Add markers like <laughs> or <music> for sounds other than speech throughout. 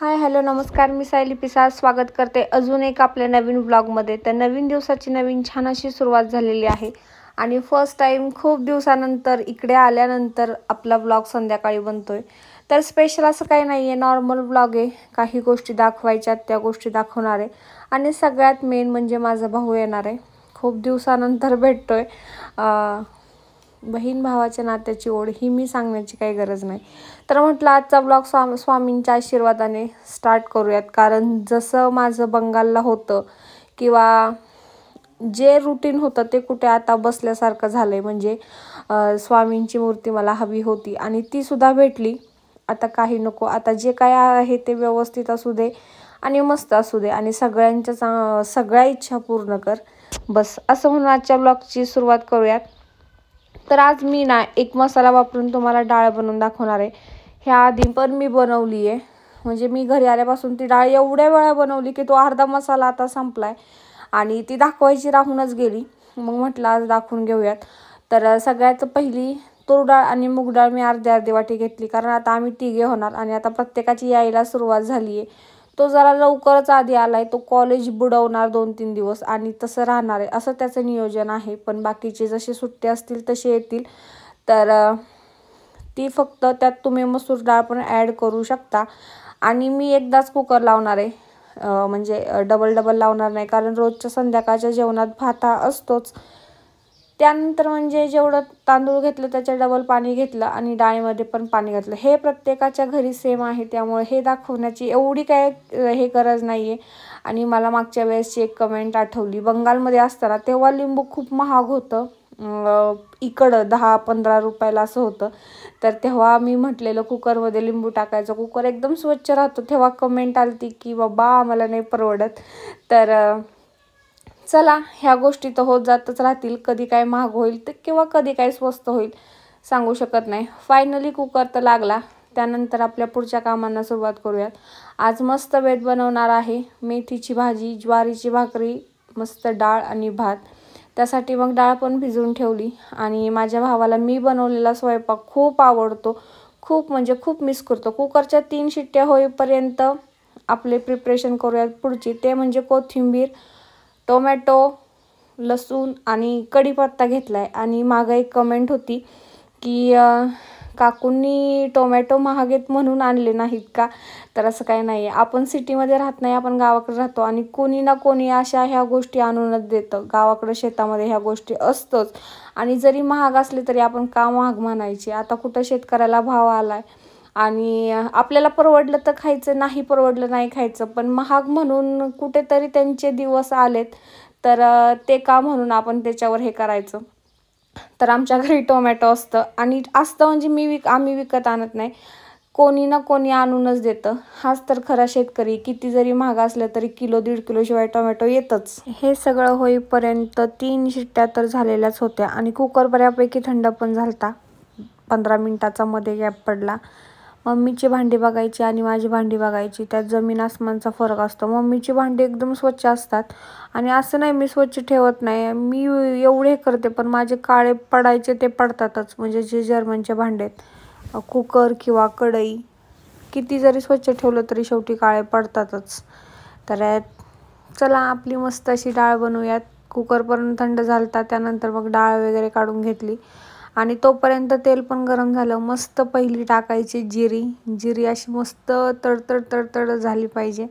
hi hello नमस्कार मी सायली पिसा स्वागत करते अजून एक आपल्या नवीन ब्लॉगमध्ये तर नवीन दिवसाची नवीन छान अशी सुरुवात झालेली आहे आणि फर्स्ट टाईम खूप दिवसानंतर इकडे आल्यानंतर आपला ब्लॉग संध्याकाळी बनतो आहे तर स्पेशल असं काही नाही आहे नॉर्मल ब्लॉग आहे काही गोष्टी दाखवायच्या त्या गोष्टी दाखवणार आहे आणि सगळ्यात मेन म्हणजे माझा भाऊ येणार आहे खूप दिवसानंतर भेटतो आहे बहीण भावाच्या नात्याची ओढ ही मी सांगण्याची काही गरज नाही तर म्हटलं आजचा ब्लॉग स्वा स्वामींच्या आशीर्वादाने स्टार्ट करूयात कारण जसं माझं बंगालला होतं किंवा जे रुटीन होतं ते कुठे आता बसल्यासारखं झालं आहे म्हणजे स्वामींची मूर्ती मला हवी होती आणि तीसुद्धा भेटली आता काही नको आता जे काय आहे ते व्यवस्थित असू दे आणि मस्त असू दे आणि सगळ्यांच्या सगळ्या इच्छा पूर्ण कर बस असं म्हणून आजच्या ब्लॉगची सुरुवात करूयात तर आज मी ना एक मसाला वापरून तुम्हाला डाळ बनवून दाखवणार आहे ह्या आधी पण मी बनवली आहे म्हणजे मी घरी आल्यापासून ती डाळ एवढ्या वेळा बनवली की तो अर्धा मसाला आता संपलाय आणि ती दाखवायची राहूनच गेली मग म्हटलं आज दाखवून घेऊयात तर सगळ्यात पहिली तूर डाळ आणि मुगडाळ मी अर्धी अर्धी वाटी घेतली कारण आता आम्ही तिघे होणार आणि आता प्रत्येकाची यायला सुरुवात झाली आहे तो जरा लवकरच आधी आलाय तो कॉलेज बुडवणार दोन तीन दिवस आणि तसं राहणार आहे असं त्याचं नियोजन आहे पण बाकीचे जसे सुट्टे असतील तसे येतील तर ती फक्त त्यात तुम्ही मसूर डाळ पण ॲड करू शकता आणि मी एकदाच कुकर लावणार आहे म्हणजे डबल डबल लावणार नाही कारण रोजच्या संध्याकाळच्या जेवणात भाता असतोच त्यानंतर म्हणजे जेवढं तांदूळ घेतलं त्याच्या डबल पाणी घेतलं आणि डाळीमध्ये पण पाणी घातलं हे प्रत्येकाच्या घरी सेम आहे त्यामुळे हे दाखवण्याची एवढी काय हे गरज नाही आहे आणि मला मागच्या वेळेसची एक कमेंट आठवली बंगालमध्ये असताना तेव्हा लिंबू खूप महाग होतं इकडं दहा पंधरा रुपयाला असं होतं तर तेव्हा मी म्हटलेलं कुकरमध्ये लिंबू टाकायचं कुकर एकदम स्वच्छ राहतो तेव्हा कमेंट आली ती की बाबा आम्हाला नाही परवडत तर चला ह्या गोष्टी तर होत जातच राहतील कधी काय महाग होईल ते किंवा कधी काय स्वस्त होईल सांगू शकत नाही फायनली कुकर तर लागला त्यानंतर आपल्या पुढच्या कामांना सुरुवात करूयात आज मस्त वेद बनवणार आहे मेथीची भाजी ज्वारीची भाकरी मस्त डाळ आणि भात त्यासाठी मग डाळ पण भिजवून ठेवली आणि माझ्या भावाला मी बनवलेला स्वयंपाक खूप आवडतो खूप म्हणजे खूप मिस करतो कुकरच्या तीन शिट्ट्या होईपर्यंत आपले प्रिपरेशन करूयात पुढची ते म्हणजे कोथिंबीर टोमॅटो लसूण आणि कढीपत्ता घेतला आहे आणि मागं एक कमेंट होती की काकूंनी टोमॅटो महाग आहेत म्हणून आणले नाहीत का तर असं काही नाही आहे आपण सिटीमध्ये राहत नाही आपण गावाकडे राहतो आणि कोणी ना कोणी अशा ह्या गोष्टी आणूनच देतं गावाकडं शेतामध्ये ह्या गोष्टी असतंच आणि जरी महाग असले तरी आपण का महाग म्हणायची आता कुठं शेतकऱ्याला भाव आला आहे आणि आपल्याला परवडलं तर खायचं नाही परवडलं नाही खायचं पण महाग म्हणून कुठेतरी त्यांचे दिवस आलेत तर ते का म्हणून आपण त्याच्यावर हे करायचं तर आमच्या घरी टोमॅटो असतं आणि असतं म्हणजे मी विक आम्ही विकत आणत नाही कोणी ना कोणी आणूनच देतं हाच तर खरा शेतकरी किती जरी महाग असलं तरी किलो दीड किलोशिवाय टोमॅटो येतच हे सगळं होईपर्यंत तीन शिट्ट्या तर झालेल्याच होत्या आणि कुकर बऱ्यापैकी थंड पण झालता पंधरा मिनटाचा मध्ये गॅप पडला मम्मीचे भांडे बघायची आणि माझी भांडी बघायची त्यात जमीन आसमानचा फरक असतो मम्मीची भांडी एकदम स्वच्छ असतात आणि असं नाही मी स्वच्छ ठेवत नाही मी एवढे करते पण माझे काळे पडायचे ते पडतातच म्हणजे जे जर्मनचे भांडे आहेत कुकर किंवा कढई किती जरी स्वच्छ ठेवलं तरी शेवटी काळे पडतातच तर चला आपली मस्त अशी डाळ बनवूयात कुकरपर्यंत थंड झालता त्यानंतर मग डाळ वगैरे काढून घेतली आणि तोपर्यंत तेल पण गरम झालं मस्त पहिली टाकायची जिरी जिरी अशी मस्त तडतड तडतड झाली पाहिजे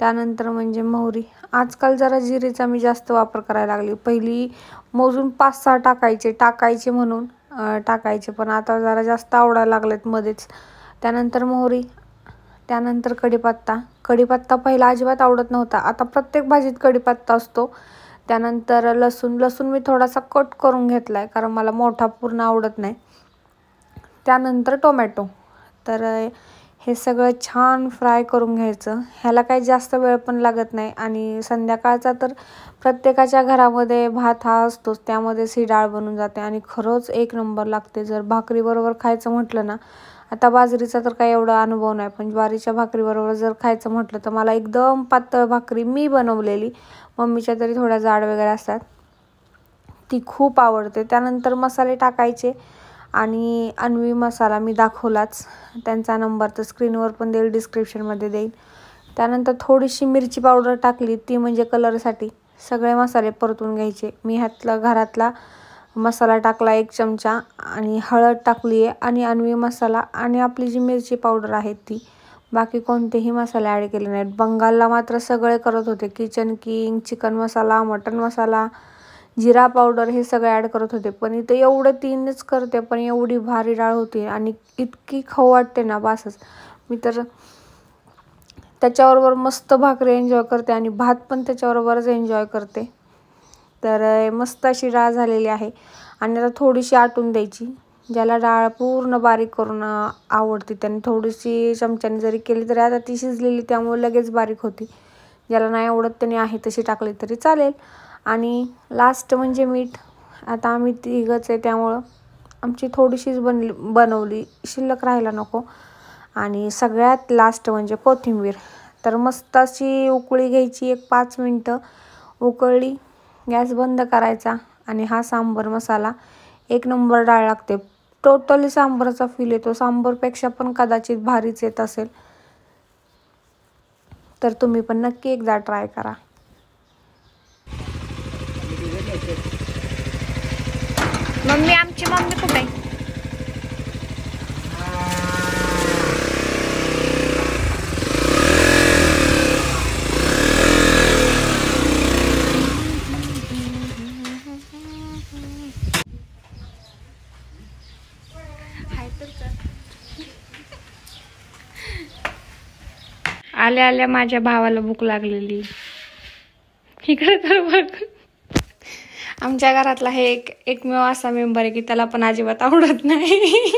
त्यानंतर म्हणजे मोहरी आजकाल जरा जिरीचा मी जास्त वापर करायला लागली पहिली मोजून पाच सहा टाकायचे टाकायचे म्हणून टाकायचे पण आता जरा जास्त आवडायला लागलेत मध्येच त्यानंतर मोहरी त्यानंतर कढीपत्ता कढीपत्ता पहिला अजिबात आवडत नव्हता आता प्रत्येक भाजीत कढीपत्ता असतो त्यानंतर लसूण लसूण मी थोडासा कट करून घेतला आहे कारण मला मोठा पूर्ण आवडत नाही त्यानंतर टोमॅटो तर हे सगळं छान फ्राय करून घ्यायचं ह्याला काही जास्त वेळ पण लागत नाही आणि संध्याकाळचा तर प्रत्येकाच्या घरामध्ये भात हा असतोच त्यामध्ये सी डाळ बनून जाते आणि खरंच एक नंबर लागते जर भाकरीबरोबर खायचं म्हटलं ना आता बाजरीचा तर काही एवढा अनुभव नाही पण ज्वारीच्या भाकरीबरोबर जर खायचं म्हटलं तर मला एकदम पातळ भाकरी मी बनवलेली मम्मीच्या तरी थोड्या जाड वगैरे असतात ती खूप आवडते त्यानंतर मसाले टाकायचे आणि अन्वी मसाला मी दाखवलाच त्यांचा नंबर तर स्क्रीनवर पण देईल डिस्क्रिप्शनमध्ये देईल त्यानंतर थोडीशी मिरची पावडर टाकली ती म्हणजे कलरसाठी सगळे मसाले परतून घ्यायचे मी ह्यातला घरातला मसाला टाकला एक चमचा आणि हळद टाकली आहे आणि अन्वी मसाला आणि आपली जी मिरची पावडर आहे ती बाकी कोणतेही मसाले ॲड केले नाहीत बंगालला मात्र सगळे करत होते kitchen king chicken masala mutton masala जिरा पावडर हे सगळे ॲड करत होते पण इथं एवढं तीनच करते पण एवढी भारी डाळ होती आणि इतकी खाऊ वाटते ना बासच मी तर त्याच्याबरोबर मस्त भाकरी एन्जॉय करते आणि भात पण त्याच्याबरोबरच एन्जॉय करते तर मस्त अशी डाळ झालेली आहे आणि आता थोडीशी आटून द्यायची ज्याला डाळ पूर्ण बारीक करून आवडते त्याने थोडीशी चमच्याने जरी केली तरी आता ती शिजलेली त्यामुळे लगेच बारीक होती ज्याला नाही आवडत त्याने आहे तशी टाकली तरी चालेल आणि लास्ट म्हणजे मीठ आता आम्ही तिघच आहे त्यामुळं आमची थोडीशीच बनली बनवली शिल्लक राहायला नको आणि सगळ्यात लास्ट म्हणजे कोथिंबीर तर मस्त अशी उकळी घ्यायची एक पाच मिनटं उकळली गॅस बंद करायचा आणि हा सांबर मसाला एक नंबर डाळ लागते टोटली सांबराचा फील येतो सांबरपेक्षा पण कदाचित भारीच येत असेल तर तुम्ही पण नक्की एकदा ट्राय करा मम्मी आमची मम्मी कुठे आल्या आल्या माझ्या भावाला भूक लागलेली इकडे तर बघ आमच्या घरातला हे एक एकमेव असा मेंबर आहे की त्याला पण अजिबात आवडत नाही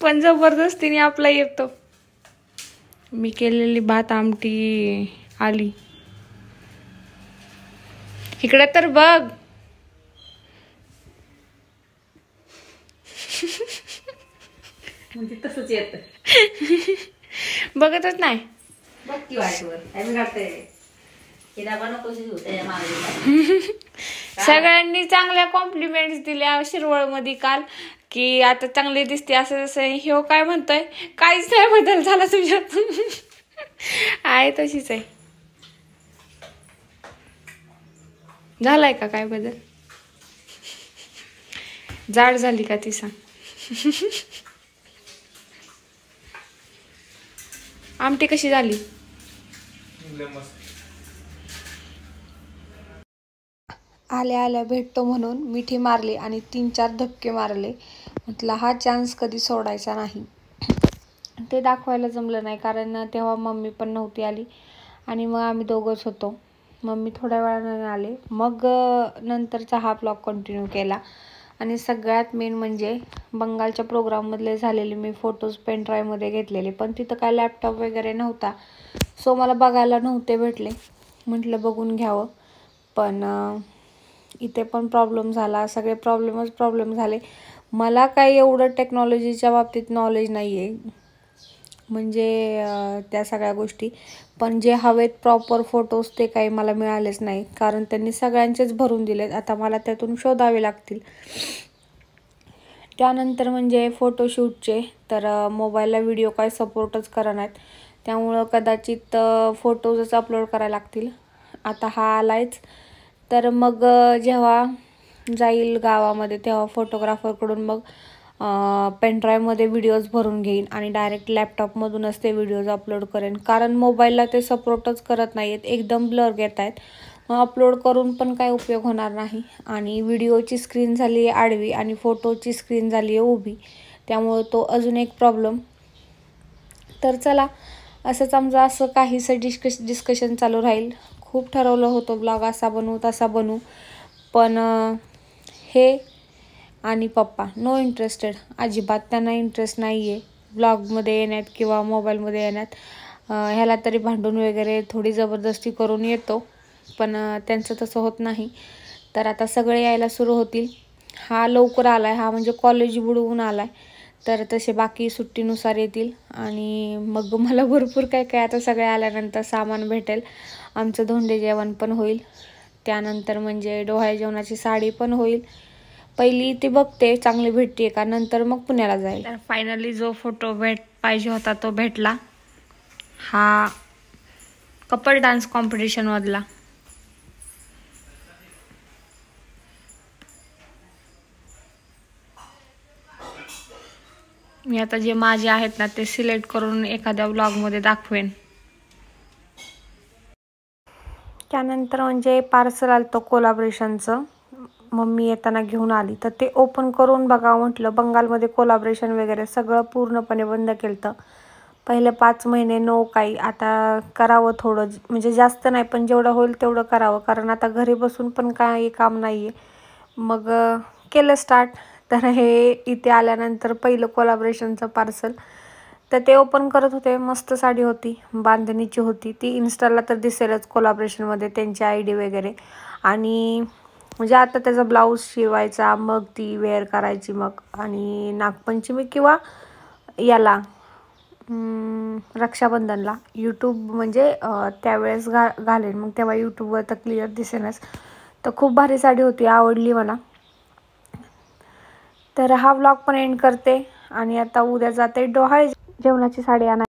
पण जबरदस्तीने आपला येतो मी केलेली भात आमटी आली इकडे तर बघ म्हणजे तसंच येत <laughs> बघतच नाही <laughs> सगळ्यांनी चांगल्या कॉम्प्लिमेंट दिल्या शिरवळ मध्ये काल की आता चांगले दिसते असं जसं हे हो काय म्हणतोय काहीच नाही बदल झाला तुझ्यात <laughs> आहे तशीच आहे झालाय का काय बदल जाड झाली का ती सांग आमटी कशी झाली आल्या आल्या भेटतो म्हणून मिठी मारली आणि तीन चार धक्के मारले म्हटलं हा चान्स कधी सोडायचा नाही ते दाखवायला जमलं नाही कारण तेव्हा मम्मी पण नव्हती आली आणि मग आम्ही दोघंच होतो मम्मी थोड्या वेळानं आले मग नंतरचा हा ब्लॉग कंटिन्यू केला आणि सगळ्यात मेन म्हणजे बंगालच्या प्रोग्राममधले झालेले मी फोटोज पेन ड्राईव्हमध्ये घेतलेले पण तिथं काय लॅपटॉप वगैरे नव्हता सो मला बघायला नव्हते भेटले म्हटलं बघून घ्यावं पण इथे पण प्रॉब्लेम झाला सगळे प्रॉब्लेमच प्रॉब्लेम झाले मला काही एवढं टेक्नॉलॉजीच्या बाबतीत नॉलेज नाही आहे म्हणजे त्या सगळ्या गोष्टी पण जे हवेत प्रॉपर फोटोज ते काही मला मिळालेच नाही कारण त्यांनी सगळ्यांचेच भरून दिलेत आता मला त्यातून शोधावे लागतील त्यानंतर म्हणजे फोटोशूटचे तर मोबाईलला व्हिडिओ काय सपोर्टच करणार त्यामुळं कदाचित फोटोजच अपलोड करायला लागतील आता हा आलायच तर मग जेव्हा जाईल गावामध्ये तेव्हा फोटोग्राफरकडून मग पेनड्राईव्हमध्ये व्हिडिओज भरून घेईन आणि डायरेक्ट लॅपटॉपमधूनच ते व्हिडिओज अपलोड करेन कारण मोबाईलला ते सपोर्टच करत नाही आहेत एकदम ब्लर घेत आहेत मग अपलोड करून पण काय उपयोग होणार नाही आणि व्हिडिओची स्क्रीन झाली आहे आडवी आणि फोटोची स्क्रीन झाली आहे उभी त्यामुळं तो अजून एक प्रॉब्लेम तर चला असंच आमचं असं काहीसं डिस्कश डिस्कशन चालू राहील खूप ठरवलं होतं ब्लॉग असा बनवू तसा बनवू पण हे आणि पप्पा नो इंटरेस्टेड अजिबात त्यांना इंटरेस्ट नाही आहे ब्लॉगमध्ये येण्यात किंवा मोबाईलमध्ये येण्यात ह्याला तरी भांडून वगैरे थोडी जबरदस्ती करून येतो पण त्यांचं तसं होत नाही तर आता सगळे यायला सुरू होतील हा लवकर आला आहे हा म्हणजे कॉलेज बुडवून आला आहे तर तसे बाकी सुट्टीनुसार येतील आणि मग मला भरपूर काय काय आता सगळे आल्यानंतर सामान भेटेल आमचं धोंडे जेवण पण होईल त्यानंतर म्हणजे डोहाळे जेवणाची साडी पण होईल पहिली ती बघते चांगली भेटते का नंतर मग पुण्याला जाईल तर फायनली जो फोटो भेट पाहिजे होता तो भेटला हा कपल डान्स कॉम्पिटिशनमधला मी आता जे माझे आहेत ना ते सिलेक्ट करून एखाद्या मध्ये दाखवेन त्यानंतर म्हणजे पार्सल आलं तो कोलाबरेशनचं मम्मी येताना घेऊन आली तर ते ओपन करून बघा म्हटलं बंगालमध्ये कोलाबरेशन वगैरे सगळं पूर्णपणे बंद केलं तर पहिले पाच महिने नो काही आता करावं थोडं म्हणजे जास्त नाही पण जेवढं होईल तेवढं करावं कारण आता घरी बसून पण काही काम नाही आहे मग केलं स्टार्ट तर हे इथे आल्यानंतर पहिलं कोलाबरेशनचं पार्सल तर ते ओपन करत होते मस्त साडी होती बांधणीची होती ती इन्स्टाला तर दिसेलच कोलाबरेशनमध्ये त्यांची आय डी वगैरे आणि म्हणजे आता त्याचा ब्लाऊज शिवायचा मग ती वेअर करायची मग आणि नागपंचमी किंवा याला रक्षाबंधनला यूट्यूब म्हणजे त्यावेळेस घा घालेन मग तेव्हा यूट्यूबवर तर क्लिअर दिसेनच तर खूप भारी साडी होती आवडली मला तर हा व्लॉग पण एंड करते आणि आता उद्या जाते डोहाळे जेवणाची साडी आणा